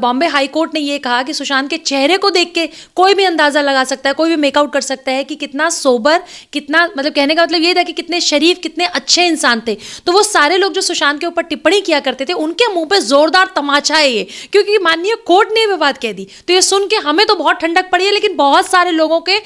Bombay high court ने यह कहा कि सुशांत के चेहरे को देख के कोई भी अंदाजा लगा सकता है कोई भी मेकआउट कर सकता है कि कितना सोबर कितना मतलब कहने का मतलब ये था कि कितने शरीफ कितने अच्छे इंसान थे तो वो सारे लोग जो सुशांत के ऊपर टिप्पणी किया करते थे उनके मुंह पे जोरदार तमाचा है ये क्योंकि माननीय कोर्ट ने भी बात कह दी तो ये सुन के हमें तो बहुत ठंडक पड़ी है लेकिन बहुत सारे लोगों के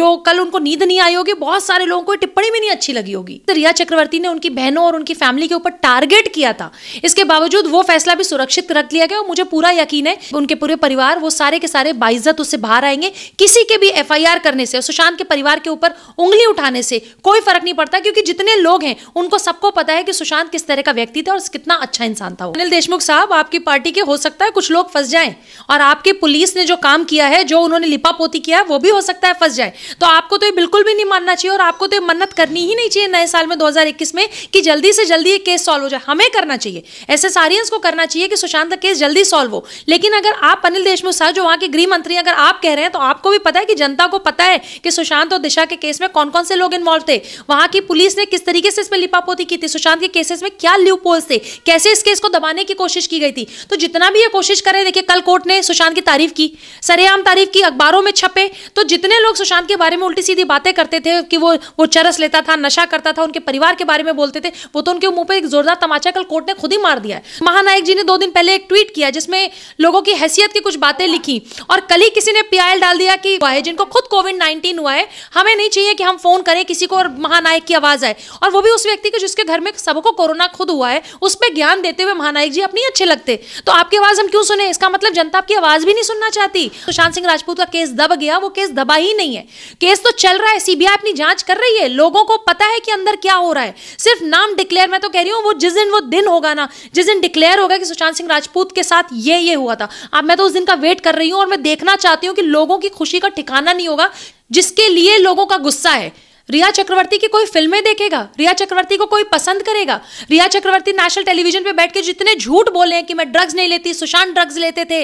जो कल उनको नींद नहीं आई होगी बहुत सारे लोगों को टिप्पणी भी नहीं अच्छी लगी होगी तो रिया चक्रवर्ती ने उनकी बहनों और उनकी फैमिली के ऊपर टारगेट किया था इसके बावजूद वो फैसला भी सुरक्षित रख लिया गया और मुझे पूरा यकीन है उनके पूरे परिवार वो सारे के सारे बाइज्जत उससे बाहर आएंगे किसी के भी एफ करने से सुशांत के परिवार के ऊपर उंगली उठाने से कोई फर्क नहीं पड़ता क्योंकि जितने लोग हैं उनको सबको पता है कि सुशांत किस तरह का व्यक्ति था और कितना अच्छा इंसान था अनिल देशमुख साहब आपकी पार्टी के हो सकता है कुछ लोग फंस जाए और आपके पुलिस ने जो काम किया है जो उन्होंने लिपापोती किया है वो भी हो सकता है फंस जाए तो आपको तो ये बिल्कुल भी नहीं मानना चाहिए और आपको तो ये मन्नत करनी ही नहीं चाहिए नए साल में 2021 में कि जल्दी से जल्दी ये केस सॉल्व हो जाए हमें करना चाहिए ऐसे सारियंस को करना चाहिए कि सुशांत का केस जल्दी सॉल्व हो लेकिन अगर आप अनिल देशमुख साहब जो वहां के गृह मंत्री अगर आप कह रहे हैं तो आपको भी पता है कि जनता को पता है कि सुशांत और दिशा के केस में कौन कौन से लोग इन्वॉल्व थे वहां की पुलिस ने किस तरीके से इसमें लिपापोती की थी सुशांत के केसेस में क्या ल्यूपोल्स थे कैसे इस केस को दबाने की कोशिश की गई थी तो जितना भी ये कोशिश करें देखिए कल कोर्ट ने सुशांत की तारीफ की सरेआम तारीफ की अखबारों में छपे तो जितने लोग सुशांत के बारे में उल्टी सीधी बातें करते थे कि वो वो चरस लेता था नशा करता था उनके परिवार के बारे में बोलते थे वो तो उनके मुंह पर एक जोरदार तमाचा कल कोर्ट ने खुद ही मार दिया महानायक जी ने दो दिन पहले एक ट्वीट किया जिसमें लोगों की हैसियत की कुछ बातें लिखी और कल ही किसी ने पीआईएल डाल दिया कि हुआ है जिनको खुद कोविड नाइन्टीन हुआ है हमें नहीं चाहिए कि हम फोन करें किसी को और महानायक की आवाज आए और वो भी उस व्यक्ति के जिसके घर में सबको कोरोना खुद हुआ है उस पर ज्ञान देते हुए महानायक जी अपनी अच्छे लगते तो आपकी आवाज हम क्यों सुने इसका मतलब जनता आपकी आवाज भी नहीं सुनना चाहती सुशांत तो सिंह राजपूत का केस दब गया वो केस दबा ही नहीं है केस तो चल रहा है सीबीआई अपनी जांच कर रही है लोगों को पता है कि अंदर क्या हो रहा है सिर्फ नाम डिक्लेयर मैं तो कह रही हूँ वो जिस दिन वो दिन होगा ना जिस दिन डिक्लेयर होगा कि सुशांत सिंह राजपूत के साथ ये ये ये हुआ था अब मैं तो उस दिन का वेट कर रही हूँ और मैं देखना चाहती हूँ कि लोगों की खुशी का ठिकाना नहीं होगा जिसके लिए लोगों का गुस्सा है रिया चक्रवर्ती की कोई फिल्में देखेगा रिया चक्रवर्ती को कोई पसंद करेगा रिया चक्रवर्ती नेशनल टेलीविजन पे बैठ के जितने झूठ बोले हैं कि मैं ड्रग्स नहीं लेती सुशांत ड्रग्स लेते थे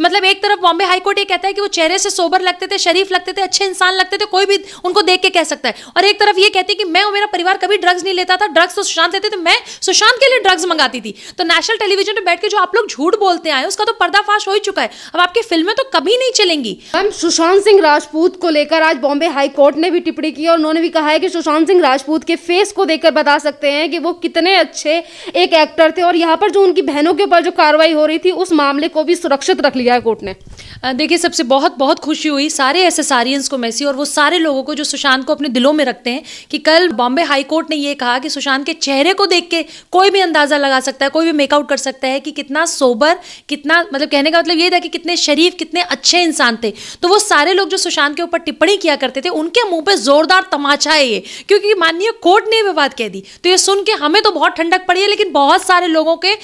मतलब एक तरफ बॉम्बे हाईकोर्ट ये कहता है कि वो चेहरे से सोबर लगते थे शरीफ लगते थे अच्छे इंसान लगते थे कोई भी उनको देख के कह सकता है और एक तरफ ये कहती है कि मैं और मेरा परिवार कभी ड्रग्स नहीं लेता था ड्रग्स तो सुशांत लेते थे मैं सुशांत के लिए ड्रग्स मंगाती थी तो नेशनल टेलीविजन पे बैठ के जो आप लोग झूठ बोलते आए उसका तो पर्दाफाश हो ही चुका है अब आपकी फिल्में तो कभी नहीं चलेंगी मैम सुशांत सिंह राजपूत को लेकर आज बॉम्बे हाईकोर्ट ने भी टिप्पणी की और उन्होंने ने भी कहा है कि सुशांत सिंह राजपूत के फेस को देखकर बता सकते हैं कि वो कितने अच्छे एक एक्टर थे और यहाँ पर जो उनकी बहनों के ऊपर जो कार्रवाई हो रही थी उस मामले को भी सुरक्षित रख लिया है कोर्ट ने देखिए सबसे बहुत बहुत खुशी हुई सारे ऐसे सारियंस को मैसी और वो सारे लोगों को जो सुशांत को अपने दिलों में रखते हैं कि कल बॉम्बे हाईकोर्ट ने ये कहा कि सुशांत के चेहरे को देख के कोई भी अंदाजा लगा सकता है कोई भी मेकआउट कर सकता है कि कितना सोबर कितना मतलब कहने का मतलब ये था कि कितने शरीफ कितने अच्छे इंसान थे तो वो सारे लोग जो सुशांत के ऊपर टिप्पणी किया करते थे उनके मुंह पर जोरदार तमाम तमाचा है ये क्योंकि माननीय कोर्ट ने वे बात कह दी तो ये सुन के हमें तो बहुत ठंडक पड़ी है लेकिन बहुत सारे लोगों के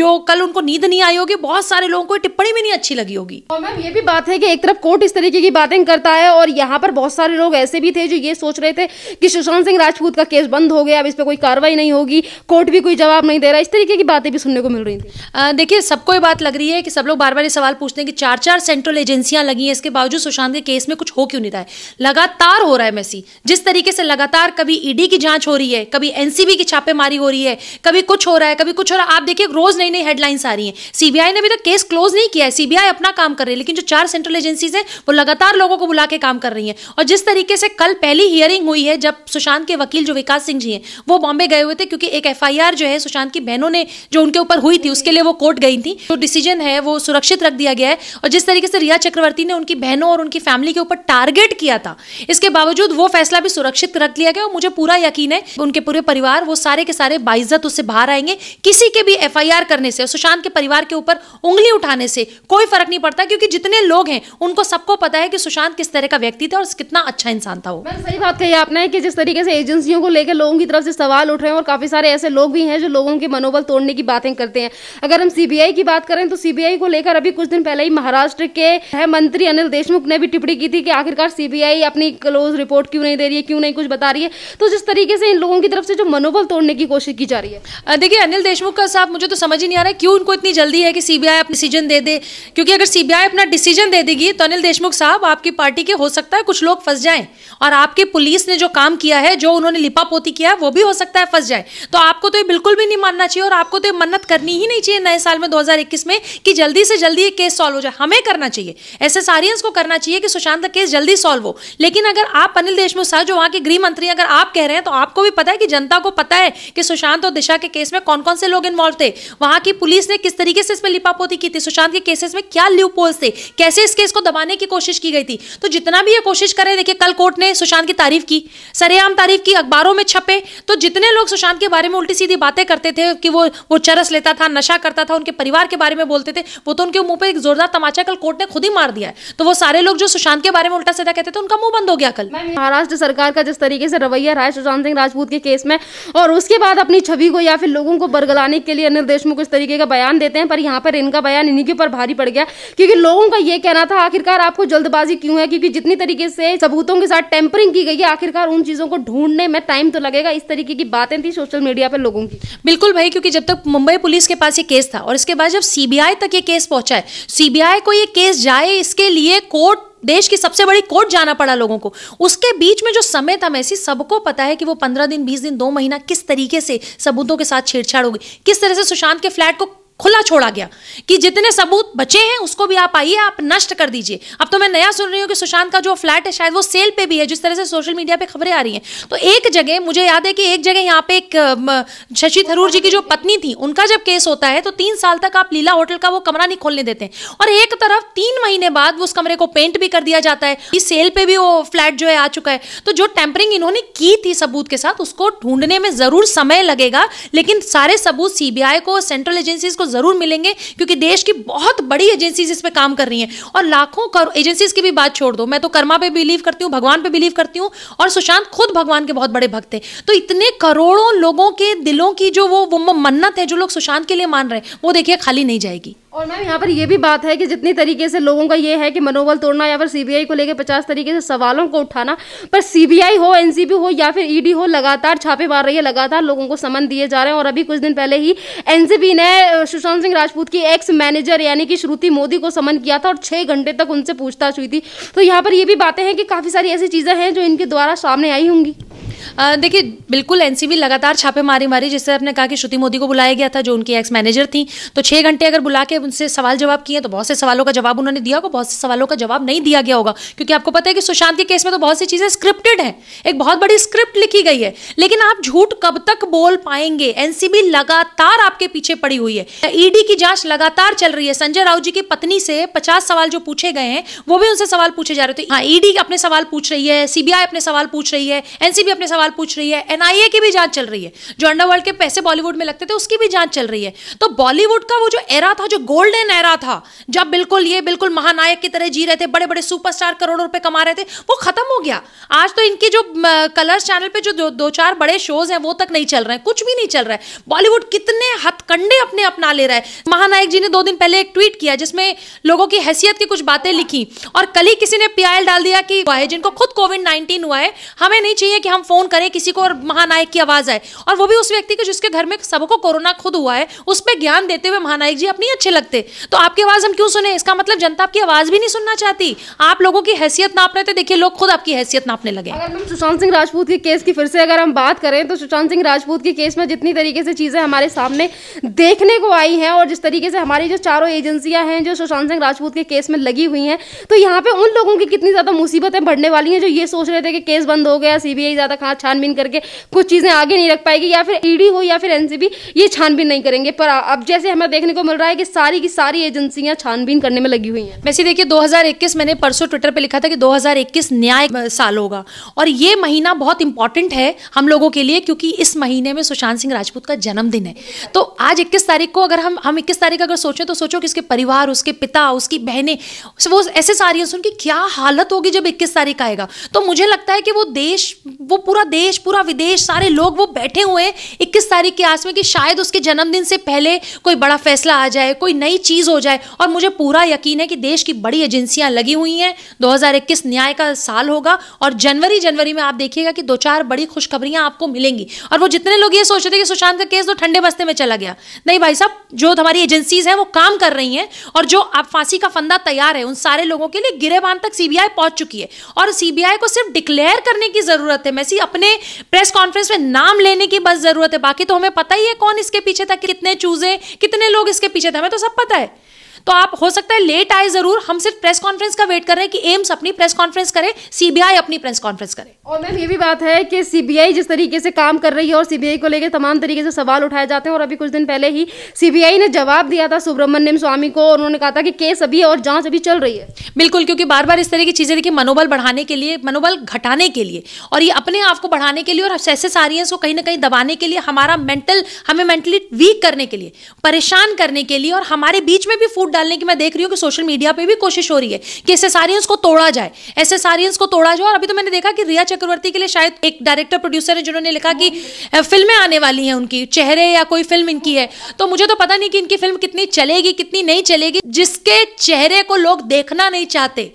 जो कल उनको नींद नहीं आई होगी बहुत सारे लोगों को टिप्पणी भी नहीं अच्छी लगी होगी और मैम ये भी बात है कि एक तरफ कोर्ट इस तरीके की बातें करता है और यहाँ पर बहुत सारे लोग ऐसे भी थे जो ये सोच रहे थे कि सुशांत सिंह राजपूत का केस बंद हो गया अब इस पर कोई कार्रवाई नहीं होगी कोर्ट भी कोई जवाब नहीं दे रहा इस तरीके की बातें भी सुनने को मिल रही थी देखिए सबको ये बात लग रही है कि सब लोग बार बार ये सवाल पूछते हैं कि चार चार सेंट्रल एजेंसियां लगी हैं इसके बावजूद सुशांत के केस में कुछ हो क्यों नहीं था लगातार हो रहा है मैसी जिस तरीके से लगातार कभी ईडी e की जांच हो रही है कभी एनसीबी की छापेमारी हो रही है कभी कुछ हो रहा है कभी कुछ हो रहा है आप देखिए रोज नई नई हेडलाइंस आ रही है सीबीआई ने अभी तक केस क्लोज नहीं किया है सीबीआई अपना काम कर रही है लेकिन जो चार सेंट्रल एजेंसीज है वो लगातार लोगों को बुला के काम कर रही है और जिस तरीके से कल पहली हियरिंग हुई है जब सुशांत के वकील जो विकास सिंह जी है वो बॉम्बे गए हुए थे क्योंकि एक एफ जो है सुशांत की बहनों ने जो उनके ऊपर हुई थी उसके लिए वो कोर्ट गई थी जो डिसीजन है वो सुरक्षित रख दिया गया है और जिस तरीके से रिया चक्रवर्ती ने उनकी बहनों और उनकी फैमिली के ऊपर टारगेट किया था इसके बावजूद वो फैसला भी सुरक्षित रख लिया गया और मुझे पूरा यकीन है उनके पूरे परिवार वो सारे के सारे बाइज्जत उससे बाहर आएंगे किसी के भी एफ करने से सुशांत के परिवार के ऊपर उंगली उठाने से कोई फर्क नहीं पड़ता क्योंकि जितने लोग हैं उनको सबको पता है कि सुशांत किस तरह का व्यक्ति था और कितना अच्छा इंसान था वो सही बात कही आपने की जिस तरीके से एजेंसियों को लेकर लोगों की तरफ से सवाल उठ रहे हैं और काफी सारे ऐसे लोग भी हैं जो लोगों के मनोबल तोड़ने की बातें करते हैं अगर हम सीबीआई की बात करें तो सीबीआई को लेकर अभी कुछ दिन पहले ही महाराष्ट्र के मंत्री अनिल देशमुख ने भी टिप्पणी की थी कि आखिरकार सीबीआई अपनी क्लोज रिपोर्ट क्यों नहीं दे रही है क्यों नहीं कुछ बता रही है तो जिस तरीके से इन लोगों की तरफ से जो मनोबल तोड़ने की कोशिश की जा रही है देखिए अनिल देशमुख का साहब मुझे तो समझ ही नहीं आ रहा है क्यों उनको इतनी जल्दी है कि सीबीआई अपना डिसीजन दे दे क्योंकि अगर सीबीआई अपना डिसीजन दे देगी तो अनिल देशमुख साहब आपकी पार्टी के हो सकता है कुछ लोग फंस जाए और आपकी पुलिस ने जो काम किया है जो उन्होंने लिपापोती किया है वो भी हो सकता है फंस जाए तो आपको तो ये बिल्कुल भी नहीं मानना चाहिए और आपको तो ये मन्नत करनी ही नहीं चाहिए नए साल में 2021 में कि जल्दी से जल्दी ये केस सॉल्व हो जाए हमें करना चाहिए एस एस को करना चाहिए कि सुशांत का केस जल्दी सॉल्व हो लेकिन अगर आप अनिल देशमुख साहब जो जो वहाँ के गृह मंत्री अगर आप कह रहे हैं तो आपको भी पता है कि जनता को पता है कि सुशांत और दिशा के केस में कौन कौन से लोग इन्वॉल्व थे वहां की पुलिस ने किस तरीके से इसमें लिपापोती की थी सुशांत के केसेस में क्या ल्यूपोल्स थे कैसे इस केस को दबाने की कोशिश की गई थी तो जितना भी ये कोशिश करें देखिए कल कोर्ट ने सुशांत की तारीफ की सरेआम तारीफ की अखबारों में छपे तो जितने लोग सुशांत के बारे में उल्टी सीधी बातें करते थे कि वो वो चरस लेता था नशा करता था उनके परिवार के बारे में बोलते थे वो तो उनके मुंह पर एक जोरदार तमाचा कल कोर्ट ने खुद ही मार दिया तो वो सारे लोग जो सुशांत के बारे में उल्टा सीधा कहते थे उनका मुंह बंद हो गया कल महाराष्ट्र सरकार सरकार का जिस तरीके से रवैया रहा है सुशांत सिंह राजपूत के केस में और उसके बाद अपनी छवि को या फिर लोगों को बरगलाने के लिए अनिल देशमुख इस तरीके का बयान देते हैं पर यहाँ पर इनका बयान इन्हीं के ऊपर भारी पड़ गया क्योंकि लोगों का ये कहना था आखिरकार आपको जल्दबाजी क्यों है क्योंकि जितनी तरीके से सबूतों के साथ टेम्परिंग की गई है आखिरकार उन चीज़ों को ढूंढने में टाइम तो लगेगा इस तरीके की बातें थी सोशल मीडिया पर लोगों की बिल्कुल भाई क्योंकि जब तक मुंबई पुलिस के पास ये केस था और इसके बाद जब सीबीआई तक ये केस पहुंचा है सीबीआई को ये केस जाए इसके लिए कोर्ट देश की सबसे बड़ी कोर्ट जाना पड़ा लोगों को उसके बीच में जो समय था मैसी सबको पता है कि वो पंद्रह दिन बीस दिन दो महीना किस तरीके से सबूतों के साथ छेड़छाड़ होगी किस तरह से सुशांत के फ्लैट को खुला छोड़ा गया कि जितने सबूत बचे हैं उसको भी आप आइए आप नष्ट कर दीजिए अब तो मैं नया सुन रही हूँ कि सुशांत का जो फ्लैट है शायद वो सेल पे भी है जिस तरह से सोशल मीडिया पे खबरें आ रही हैं तो एक जगह मुझे याद है कि एक जगह यहाँ पे एक शशि थरूर जी की जो पत्नी थी उनका जब केस होता है तो तीन साल तक आप लीला होटल का वो कमरा नहीं खोलने देते और एक तरफ तीन महीने बाद उस कमरे को पेंट भी कर दिया जाता है सेल पे भी वो फ्लैट जो है आ चुका है तो जो टेम्परिंग इन्होंने की थी सबूत के साथ उसको ढूंढने में जरूर समय लगेगा लेकिन सारे सबूत सीबीआई को सेंट्रल एजेंसी को आपको ज़रूर मिलेंगे क्योंकि देश की बहुत बड़ी एजेंसीज इस पर काम कर रही हैं और लाखों एजेंसीज की भी बात छोड़ दो मैं तो कर्मा पे बिलीव करती हूँ भगवान पे बिलीव करती हूँ और सुशांत खुद भगवान के बहुत बड़े भक्त हैं तो इतने करोड़ों लोगों के दिलों की जो वो वो मन्नत है जो लोग सुशांत के लिए मान रहे हैं वो देखिए खाली नहीं जाएगी और मैम यहाँ पर ये भी बात है कि जितनी तरीके से लोगों का ये है कि मनोबल तोड़ना या फिर सीबीआई को लेकर पचास तरीके से सवालों को उठाना पर सीबीआई हो एनसीबी हो या फिर ईडी e हो लगातार छापे मार रही है लगातार लोगों को समन दिए जा रहे हैं और अभी कुछ दिन पहले ही एनसीबी ने सुशांत सिंह राजपूत की एक्स मैनेजर यानी कि श्रुति मोदी को समन किया था और छः घंटे तक उनसे पूछताछ हुई थी तो यहाँ पर ये भी बातें हैं कि काफ़ी सारी ऐसी चीज़ें हैं जो इनके द्वारा सामने आई होंगी देखिए बिल्कुल एनसीबी लगातार छापे मारी मारी जिससे आपने कहा कि श्रुति मोदी को बुलाया गया था जो उनकी एक्स मैनेजर थी तो छह घंटे अगर बुला के उनसे सवाल जवाब किए तो बहुत से सवालों का जवाब उन्होंने दिया होगा बहुत से सवालों का जवाब नहीं दिया गया होगा क्योंकि आपको पता है कि सुशांत के केस में तो बहुत सी चीज़ें स्क्रिप्टेड है एक बहुत बड़ी स्क्रिप्ट लिखी गई है लेकिन आप झूठ कब तक बोल पाएंगे एनसीबी लगातार आपके पीछे पड़ी हुई है ईडी e की जांच लगातार चल रही है संजय राउत जी की पत्नी से पचास सवाल जो पूछे गए हैं वो भी उनसे सवाल पूछे जा रहे थे ईडी हाँ, e अपने सवाल पूछ रही है सीबीआई अपने सवाल पूछ रही है एनसीबी अपने सवाल पूछ रही है एनआईए की भी जांच चल रही है जो अंडरवर्ल्ड के पैसे बॉलीवुड में लगते थे उसकी भी जांच चल रही है तो बॉलीवुड का वो जो एरा था जो गोल्डन एरा था जब बिल्कुल ये बिल्कुल महानायक की तरह जी रहे थे बड़े बड़े सुपरस्टार करोड़ों रुपए कमा रहे थे वो खत्म हो गया आज तो इनकी जो कलर्स चैनल पर जो दो, दो चार बड़े शोज हैं वो तक नहीं चल रहे हैं कुछ भी नहीं चल रहा है बॉलीवुड कितने हथकंडे अपने अपना ले रहा है महानायक जी ने दो दिन पहले एक ट्वीट किया जिसमें लोगों की हैसियत की कुछ बातें लिखी और कल ही किसी ने पी डाल दिया कि जिनको खुद कोविड नाइनटीन हुआ है हमें नहीं चाहिए कि हम फोन फोन करें किसी को और महानायक की आवाज आए और वो भी उस व्यक्ति की जिसके घर में सबको कोरोना खुद हुआ है उस पर ज्ञान देते हुए महानायक जी अपनी अच्छे लगते तो आपकी आवाज हम क्यों सुने इसका मतलब जनता आपकी आवाज भी नहीं सुनना चाहती आप लोगों की हैसियत नाप रहे थे देखिए लोग खुद आपकी हैसियत नापने लगे सुशांत सिंह राजपूत के केस की फिर से अगर हम बात करें तो सुशांत सिंह राजपूत के केस में जितनी तरीके से चीजें हमारे सामने देखने को आई हैं और जिस तरीके से हमारी जो चारों एजेंसियां हैं जो सुशांत सिंह राजपूत के केस में लगी हुई हैं तो यहाँ पे उन लोगों की कितनी ज्यादा मुसीबतें बढ़ने वाली हैं जो ये सोच रहे थे कि केस बंद हो गया सीबीआई ज्यादा कहाँ साथ छानबीन करके कुछ चीज़ें आगे नहीं रख पाएगी या फिर ईडी हो या फिर एनसीबी ये छानबीन नहीं करेंगे पर अब जैसे हमें देखने को मिल रहा है कि सारी की सारी एजेंसियां छानबीन करने में लगी हुई है वैसे देखिए 2021 मैंने परसों ट्विटर पर लिखा था कि 2021 न्याय साल होगा और ये महीना बहुत इंपॉर्टेंट है हम लोगों के लिए क्योंकि इस महीने में सुशांत सिंह राजपूत का जन्मदिन है तो आज इक्कीस तारीख को अगर हम हम इक्कीस तारीख अगर सोचें तो सोचो कि उसके परिवार उसके पिता उसकी बहने वो ऐसे सारी सुन की क्या हालत होगी जब इक्कीस तारीख आएगा तो मुझे लगता है कि वो देश वो पूरा पूरा देश पूरा विदेश सारे लोग वो बैठे हुए हैं इक्कीस तारीख के आस में कि शायद उसके जन्मदिन से पहले कोई बड़ा फैसला आ जाए कोई नई चीज़ हो जाए और मुझे पूरा यकीन है कि देश की बड़ी एजेंसियां लगी हुई हैं 2021 न्याय का साल होगा और जनवरी जनवरी में आप देखिएगा कि दो चार बड़ी खुशखबरियां आपको मिलेंगी और वो जितने लोग ये सोच रहे थे कि सुशांत का केस तो ठंडे बस्ते में चला गया नहीं भाई साहब जो हमारी एजेंसीज हैं वो काम कर रही हैं और जो आप फांसी का फंदा तैयार है उन सारे लोगों के लिए गिरेबान तक सीबीआई पहुंच चुकी है और सीबीआई को सिर्फ डिक्लेयर करने की जरूरत है मैं अपने प्रेस कॉन्फ्रेंस में नाम लेने की बस जरूरत है बाकी तो हमें पता ही है कौन इसके पीछे था कितने चूजे कितने लोग इसके पीछे थे हमें तो सब पता है तो आप हो सकता है लेट आए जरूर हम सिर्फ प्रेस कॉन्फ्रेंस का वेट कर रहे हैं कि एम्स अपनी प्रेस कॉन्फ्रेंस करे सीबीआई अपनी प्रेस कॉन्फ्रेंस करे और मैम ये भी बात है कि सीबीआई जिस तरीके से काम कर रही है और सीबीआई को लेकर तमाम तरीके से सवाल उठाए जाते हैं और अभी कुछ दिन पहले ही सीबीआई ने जवाब दिया था सुब्रमण्यम स्वामी को और उन्होंने कहा था कि केस अभी और जांच अभी चल रही है बिल्कुल क्योंकि बार बार इस तरह की चीजें देखिए मनोबल बढ़ाने के लिए मनोबल घटाने के लिए और ये अपने आप को बढ़ाने के लिए और ऐसे सारियंस को कहीं ना कहीं दबाने के लिए हमारा मेंटल हमें मेंटली वीक करने के लिए परेशान करने के लिए और हमारे बीच में भी फूड डालने की मैं देख रही हूँ कि सोशल मीडिया पे भी कोशिश हो रही है कि एसेसारियंस को तोड़ा जाए एसेसारियंस को तोड़ा जाए और अभी तो मैंने देखा कि रिया चक्रवर्ती के लिए शायद एक डायरेक्टर प्रोड्यूसर है जिन्होंने लिखा कि फिल्में आने वाली हैं उनकी चेहरे या कोई फिल्म इनकी है तो मुझे तो पता नहीं कि इनकी फिल्म कितनी चलेगी कितनी नहीं चलेगी जिसके चेहरे को लोग देखना नहीं चाहते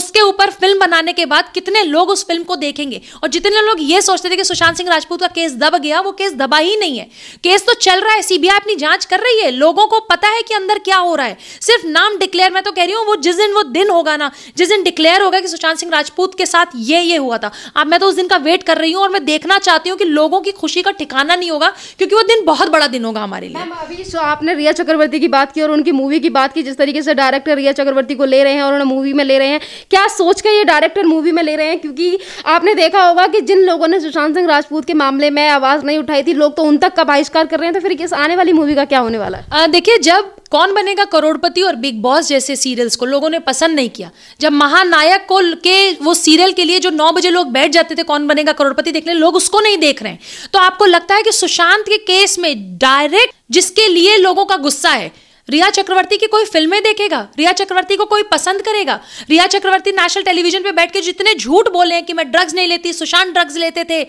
उसके ऊपर फिल्म बनाने के बाद कितने लोग उस फिल्म को देखेंगे और जितने लोग ये सोचते थे कि सुशांत सिंह राजपूत का केस दब गया वो केस दबा ही नहीं है केस तो चल रहा है सीबीआई अपनी जांच कर रही है लोगों को पता है कि अंदर क्या हो रहा है सिर्फ नाम डिक्लेयर मैं तो कह रही हूँ वो जिस दिन वो दिन होगा ना जिस दिन डिक्लेयर होगा कि सुशांत सिंह राजपूत के साथ ये ये हुआ था अब मैं तो उस दिन का वेट कर रही हूँ और मैं देखना चाहती हूँ कि लोगों की खुशी का ठिकाना नहीं होगा क्योंकि वो दिन बहुत बड़ा दिन होगा हमारे लिए अभी आपने रिया चक्रवर्ती की बात की और उनकी मूवी की बात की जिस तरीके से डायरेक्टर रिया चक्रवर्ती को ले रहे हैं और उन्हें मूवी में ले रहे हैं क्या सोच कर ये डायरेक्टर मूवी में ले रहे हैं क्योंकि आपने देखा होगा कि जिन लोगों ने सुशांत सिंह राजपूत के मामले में आवाज नहीं उठाई थी लोग तो उन तक का बहिष्कार कर रहे हैं तो फिर आने वाली मूवी का क्या होने वाला है देखिए जब कौन बनेगा करोड़पति और बिग बॉस जैसे सीरियल्स को लोगों ने पसंद नहीं किया जब महानायक को के वो सीरियल के लिए जो नौ बजे लोग बैठ जाते थे कौन बनेगा करोड़पति देखने लोग उसको नहीं देख रहे हैं तो आपको लगता है कि सुशांत के केस में डायरेक्ट जिसके लिए लोगों का गुस्सा है रिया चक्रवर्ती की कोई फिल्में देखेगा रिया चक्रवर्ती को कोई पसंद करेगा रिया चक्रवर्ती नेशनल टेलीविजन पे बैठ के जितने झूठ बोले हैं कि मैं ड्रग्स नहीं लेती सुशांत ड्रग्स लेते थे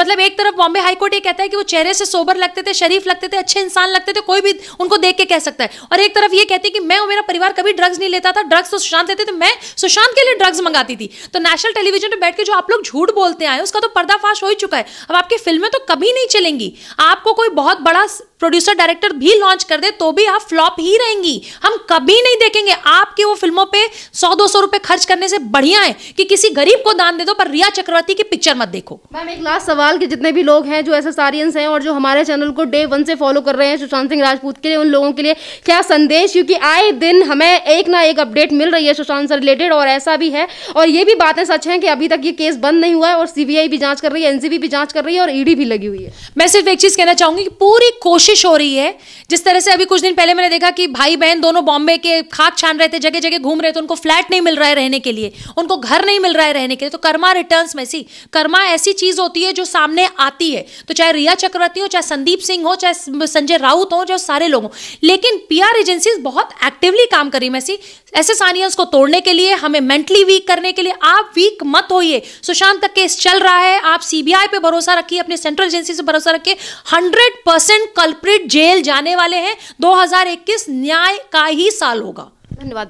मतलब एक तरफ बॉम्बे हाईकोर्ट ये कहता है कि वो चेहरे से सोबर लगते थे शरीफ लगते थे अच्छे इंसान लगते थे कोई भी उनको देख के कह सकता है और एक तरफ ये कहती है कि मैं और मेरा परिवार कभी ड्रग्स नहीं लेता था ड्रग्स तो सुशांत लेते थे तो मैं सुशांत के लिए ड्रग्स मंगाती थी तो नेशनल टेलीविजन पर बैठ के जो आप लोग झूठ बोलते आए उसका तो पर्दाफाश हो ही चुका है अब आपकी फिल्में तो कभी नहीं चलेंगी आपको कोई बहुत बड़ा प्रोड्यूसर डायरेक्टर भी लॉन्च कर दे तो भी आप फ्लॉप ही रहेंगी हम कभी नहीं देखेंगे आपके वो फिल्मों पे सौ दो सौ रुपए खर्च करने से बढ़िया है कि किसी गरीब को दान दे दो पर रिया चक्रवर्ती की पिक्चर मत देखो मैम एक लास्ट सवाल के जितने भी लोग हैं जो एस हैं और जो हमारे चैनल को डे वन से फॉलो कर रहे हैं सुशांत सिंह राजपूत के लिए उन लोगों के लिए क्या संदेश क्योंकि आए दिन हमें एक ना एक अपडेट मिल रही है सुशांत से रिलेटेड और ऐसा भी है और ये भी बातें सच है कि अभी तक ये केस बंद नहीं हुआ है और सीबीआई भी जांच कर रही है एनसीबी भी जांच कर रही है और ईडी भी लगी हुई है मैं सिर्फ एक चीज कहना चाहूंगी कि पूरी कोशिश कोशिश हो रही है जिस तरह से अभी कुछ दिन पहले मैंने देखा कि भाई बहन दोनों बॉम्बे के खाक छान रहे थे जगह जगह घूम रहे थे उनको फ्लैट नहीं मिल रहा है रहने के लिए उनको घर नहीं मिल रहा है रहने के लिए तो कर्मा रिटर्न में सी कर्मा ऐसी चीज होती है जो सामने आती है तो चाहे रिया चक्रवर्ती हो चाहे संदीप सिंह हो चाहे संजय राउत हो चाहे सारे लोग हों लेकिन पीआर एजेंसीज बहुत एक्टिवली काम करी मैसी ऐसे सानियंस को तोड़ने के लिए हमें मेंटली वीक करने के लिए आप वीक मत होइए सुशांत तक केस चल रहा है आप सीबीआई पे भरोसा रखिए अपने सेंट्रल एजेंसी से भरोसा रखिए हंड्रेड परसेंट कल कल्प्रिट जेल जाने वाले हैं 2021 न्याय का ही साल होगा धन्यवाद